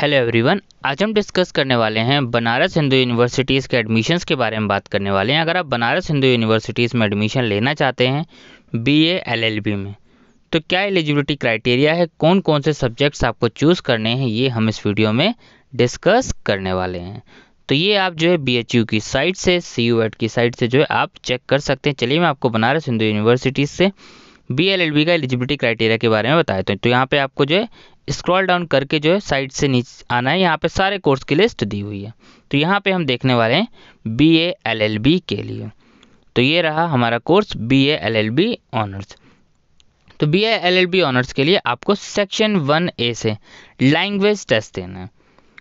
hello everyone आज हम discuss करने वाले हैं बनारस हिंदू यूनिवर्सिटीज़ के एडमिशन्स के बारे में बात करने वाले हैं अगर आप बनारस हिंदू यूनिवर्सिटीज़ में एडमिशन लेना चाहते हैं बीए एलएलबी में तो क्या एलिजिबिलिटी क्राइटेरिया है कौन कौन से सब्जेक्ट्स आपको चूज़ करने हैं ये हम इस वीडियो में डिस्कस करने वाले हैं तो ये आप जो है बी की साइट से सी यू की साइट से जो है आप चेक कर सकते हैं चलिए मैं आपको बनारस हिंदू यूनिवर्सिटीज़ से बी एल एल बी का एलिजिबिलिटी क्राइटेरिया के बारे में बताया तो यहाँ पे आपको जो है स्क्रॉल डाउन करके जो है साइड से नीचे आना है यहाँ पे सारे कोर्स की लिस्ट दी हुई है तो यहाँ पे हम देखने वाले हैं B A L L B के लिए तो ये रहा हमारा course B A L L B honours तो B A L L B honours के लिए आपको सेक्शन वन ए से लैंग्वेज टेस्ट देना है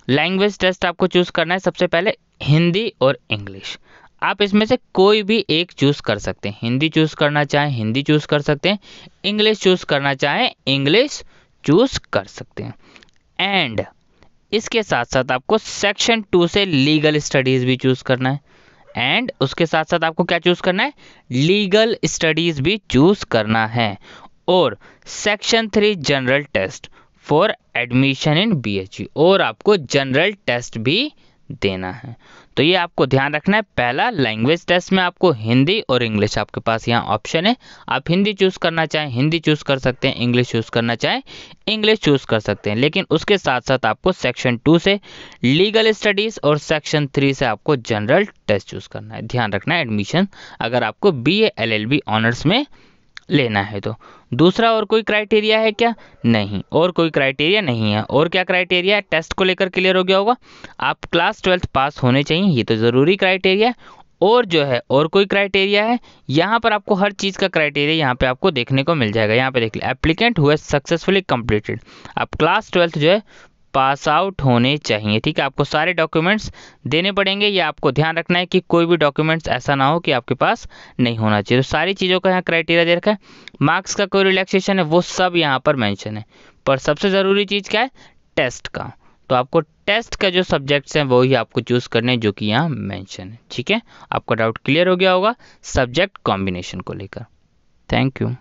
लैंग्वेज टेस्ट आपको चूज़ करना है सबसे पहले हिंदी और इंग्लिश आप इसमें से कोई भी एक चूज़ कर सकते हैं हिंदी चूज़ करना चाहें हिंदी चूज़ कर सकते हैं इंग्लिश चूज़ करना चाहें इंग्लिश चूज कर सकते हैं एंड इसके साथ साथ आपको सेक्शन टू से लीगल स्टडीज़ भी चूज़ करना है एंड उसके साथ साथ आपको क्या चूज़ करना है लीगल स्टडीज़ भी चूज़ करना है और section three general test for admission in B और आपको जनरल टेस्ट भी देना है तो ये आपको ध्यान रखना है पहला लैंग्वेज टेस्ट में आपको हिंदी और इंग्लिश आपके पास यहाँ ऑप्शन है आप हिंदी चूज़ करना चाहें हिंदी चूज़ कर सकते हैं इंग्लिश चूज़ करना चाहें इंग्लिश चूज़ कर सकते हैं लेकिन उसके साथ साथ आपको सेक्शन टू से लीगल स्टडीज़ और सेक्शन थ्री से आपको जनरल टेस्ट चूज़ करना है ध्यान रखना है एडमिशन अगर आपको B A L L B honours में लेना है तो दूसरा और कोई क्राइटेरिया है क्या नहीं और कोई क्राइटेरिया नहीं है और क्या क्राइटेरिया है टेस्ट को लेकर क्लियर हो गया होगा आप क्लास ट्वेल्थ पास होने चाहिए ये तो ज़रूरी क्राइटेरिया और जो है और कोई क्राइटेरिया है यहाँ पर आपको हर चीज़ का क्राइटेरिया यहाँ पे आपको देखने को मिल जाएगा यहाँ पे देख लिया एप्लीकेंट हुए सक्सेसफुली कंप्लीटेड आप क्लास ट्वेल्थ जो है पास आउट होने चाहिए ठीक है आपको सारे डॉक्यूमेंट्स देने पड़ेंगे या आपको ध्यान रखना है कि कोई भी डॉक्यूमेंट्स ऐसा ना हो कि आपके पास नहीं होना चाहिए तो सारी चीज़ों का यहाँ क्राइटेरिया दे रखा है मार्क्स का कोई रिलैक्सेशन है वो सब यहाँ पर मैंशन है पर सबसे ज़रूरी चीज़ क्या है टेस्ट का तो आपको टेस्ट का जो सब्जेक्ट्स हैं वो ही आपको चूज़ करने जो कि यहाँ मेंशन है ठीक है आपका डाउट क्लियर हो गया होगा सब्जेक्ट कॉम्बिनेशन को लेकर थैंक यू